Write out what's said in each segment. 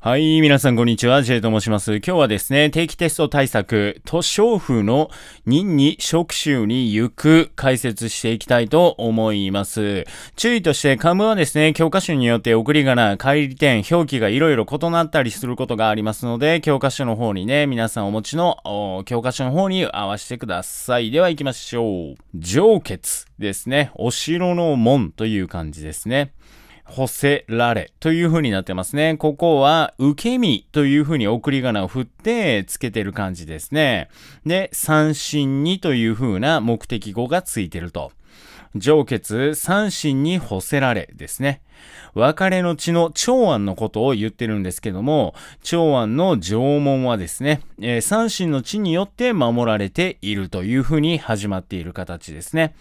はい、皆さんこんにちは、ジェイと申します。今日はですね、定期テスト対策、都商府の任に職種に行く解説していきたいと思います。注意として、カムはですね、教科書によって送り仮名、帰り点、表記がいろいろ異なったりすることがありますので、教科書の方にね、皆さんお持ちの教科書の方に合わせてください。では行きましょう。上血ですね。お城の門という感じですね。干せられという風になってますね。ここは受け身という風に送り仮名を振ってつけてる感じですね。で、三振にという風な目的語がついてると。上血三心に干せられですね。別れの地の長安のことを言ってるんですけども、長安の縄文はですね、えー、三神の地によって守られているというふうに始まっている形ですね。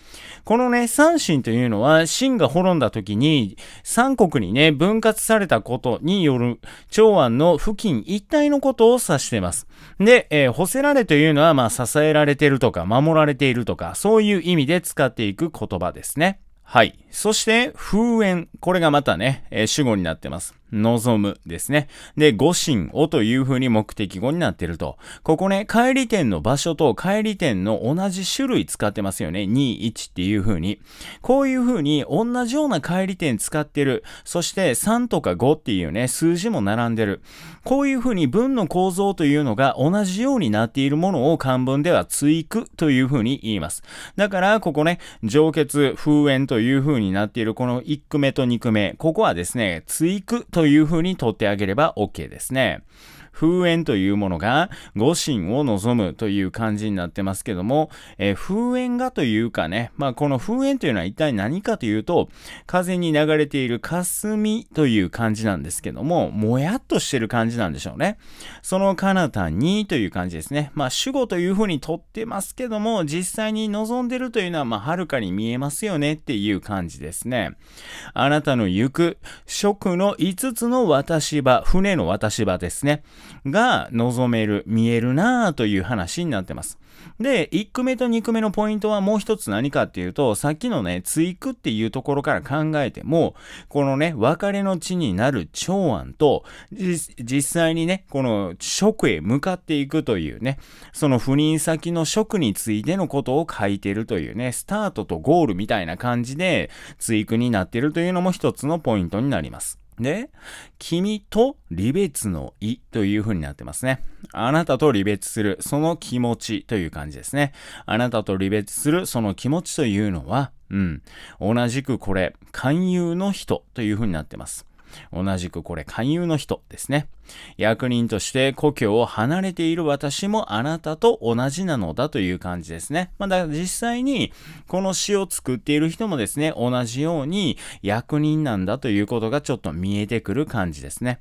このね、三神というのは、神が滅んだ時に、三国にね、分割されたことによる長安の付近一帯のことを指してます。で、えー、ホられというのは、まあ、支えられてるとか、守られているとか、そういう意味で使っていく言葉ですね。はい。そして、風縁。これがまたね、えー、主語になってます。望むですね。で、五神をというふうに目的語になってると。ここね、帰り点の場所と帰り点の同じ種類使ってますよね。2、1っていうふうに。こういうふうに同じような帰り点使ってる。そして3とか5っていうね、数字も並んでる。こういうふうに文の構造というのが同じようになっているものを漢文では追句というふうに言います。だから、ここね、上結、封縁というふうになっているこの1句目と2句目。ここはですね、追句というふうにとってあげれば OK ですね。風縁というものが五神を望むという感じになってますけども、えー、風縁がというかね、まあこの風縁というのは一体何かというと、風に流れている霞という感じなんですけども、もやっとしてる感じなんでしょうね。その彼方にという感じですね。まあ主語というふうにとってますけども、実際に望んでるというのは、まあはるかに見えますよねっていう感じですね。あなたの行く食の5 5つの渡し場、船の渡し場ですね、が望める、見えるなぁという話になってます。で、1句目と2句目のポイントはもう一つ何かっていうと、さっきのね、追句っていうところから考えても、このね、別れの地になる長安と、実際にね、この職へ向かっていくというね、その赴任先の職についてのことを書いてるというね、スタートとゴールみたいな感じで、追句になってるというのも一つのポイントになります。で、君と離別の意という風になってますね。あなたと離別する、その気持ちという感じですね。あなたと離別する、その気持ちというのは、うん、同じくこれ、勧誘の人という風になってます。同じくこれ勧誘の人ですね。役人として故郷を離れている私もあなたと同じなのだという感じですね。まあ、だから実際にこの詩を作っている人もですね、同じように役人なんだということがちょっと見えてくる感じですね。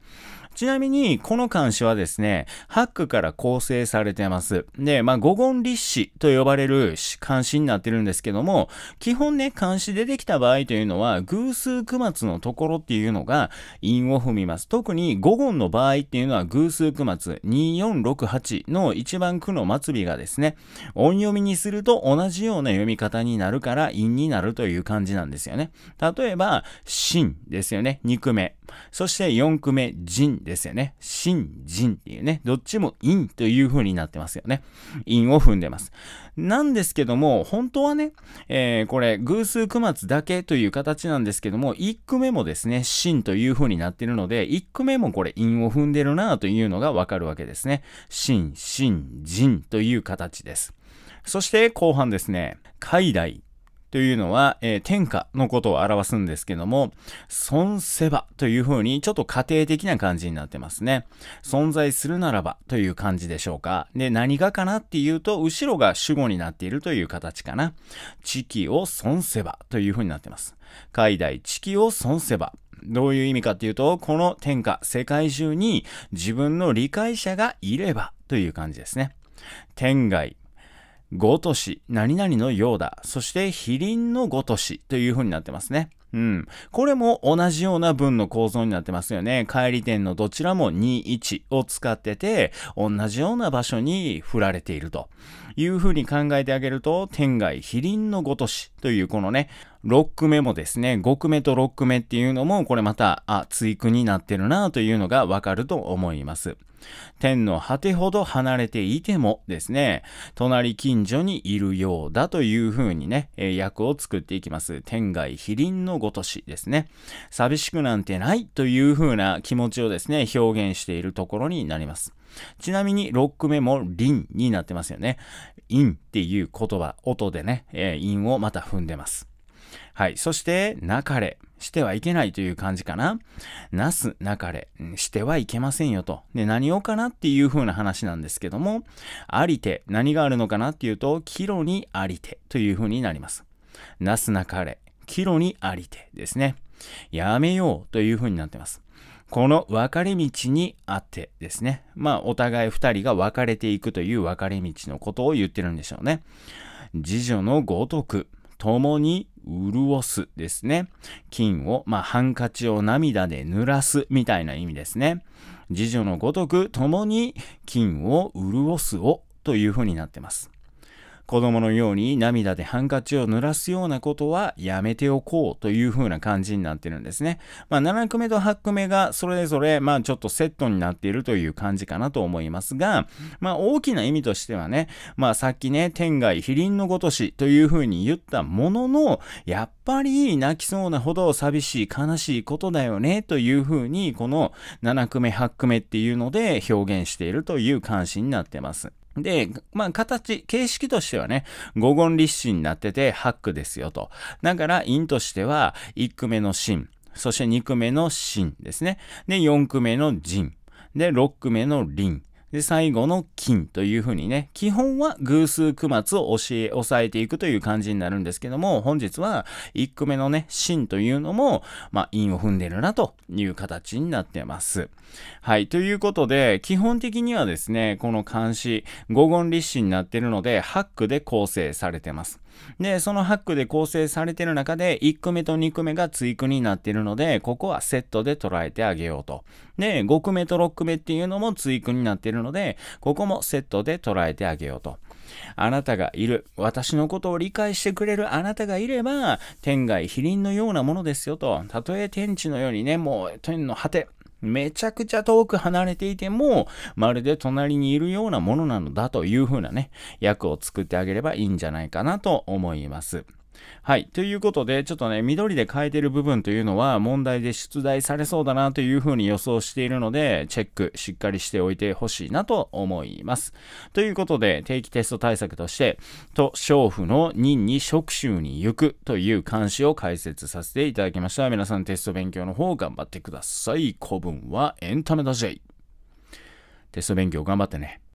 ちなみに、この漢詩はですね、ハックから構成されてます。で、まあ、五言立詩と呼ばれる漢詩になってるんですけども、基本ね、漢詩出てきた場合というのは、偶数句末のところっていうのが、韻を踏みます。特に五言の場合っていうのは、偶数句末、2468の一番句の末尾がですね、音読みにすると同じような読み方になるから、韻になるという感じなんですよね。例えば、真ですよね。2目。そして4句目、人ですよね。新人っていうね。どっちも陰という風になってますよね。陰を踏んでます。なんですけども、本当はね、えー、これ、偶数句末だけという形なんですけども、1句目もですね、真という風になってるので、1句目もこれ、陰を踏んでるなというのがわかるわけですね。真、真、人という形です。そして後半ですね、海外、というのは、えー、天下のことを表すんですけども、存せばという風にちょっと家庭的な感じになってますね。存在するならばという感じでしょうか。で、何がかなっていうと、後ろが主語になっているという形かな。地期を存せばという風になってます。海外地期を存せば。どういう意味かっていうと、この天下、世界中に自分の理解者がいればという感じですね。天外ごとし、何々のようだ、そして比林のごとしという風になってますね。うん。これも同じような文の構造になってますよね。帰り点のどちらも2、1を使ってて、同じような場所に振られているという風に考えてあげると、天外比林のごとしというこのね、6句目もですね、5句目と6句目っていうのも、これまた、あ、追句になってるなというのがわかると思います。天の果てほど離れていてもですね、隣近所にいるようだというふうにね、えを作っていきます。天外非臨のごとしですね。寂しくなんてないというふうな気持ちをですね、表現しているところになります。ちなみに6句目も臨になってますよね。陰っていう言葉、音でね、え陰をまた踏んでます。はい。そして、なかれ。してはいけないという感じかな。なすなかれ、してはいけませんよと。で、何をかなっていう風な話なんですけども、ありて、何があるのかなっていうと、岐路にありてという風になります。なすなかれ、岐路にありてですね。やめようという風になってます。この分かれ道にあってですね。まあ、お互い二人が分かれていくという分かれ道のことを言ってるんでしょうね。次女のごとく、共に潤すですね。金を、まあ、ハンカチを涙で濡らすみたいな意味ですね。次女のごとく共に金を潤すをというふうになってます。子供のように涙でハンカチを濡らすようなことはやめておこうという風な感じになってるんですね。まあ、7句目と8句目がそれぞれ、まあ、ちょっとセットになっているという感じかなと思いますが、まあ、大きな意味としてはね、まあ、さっきね、天外、非倫のごとしという風に言ったものの、やっぱり泣きそうなほど寂しい悲しいことだよねというふうにこの7句目8句目っていうので表現しているという関心になってます。で、まあ、形、形式としてはね、五言立詞になってて、八句ですよと。だから、因としては、一句目の真、そして二句目の真ですね。で、四句目の人、で、六句目の輪、で、最後の金というふうにね、基本は偶数区末を教え、押さえていくという感じになるんですけども、本日は1句目のね、真というのも、まあ、陰を踏んでるなという形になってます。はい、ということで、基本的にはですね、この漢詩、五言立詩になってるので、8句で構成されてます。で、その8句で構成されてる中で、1句目と2句目が追句になってるので、ここはセットで捉えてあげようと。で、5句目と6句目っていうのも追句になってるのので、ここもセットで捉えてあげようと。あなたがいる。私のことを理解してくれるあなたがいれば、天外非輪のようなものですよと。たとえ天地のようにね、もう天の果て。めちゃくちゃ遠く離れていても、まるで隣にいるようなものなのだというふうなね、役を作ってあげればいいんじゃないかなと思います。はい。ということで、ちょっとね、緑で変えてる部分というのは問題で出題されそうだなというふうに予想しているので、チェックしっかりしておいてほしいなと思います。ということで、定期テスト対策として、と、娼婦の任に職種に行くという漢視を解説させていただきました。皆さんテスト勉強の方頑張ってください。古文はエンタメだぜ。テスト勉強頑張ってね。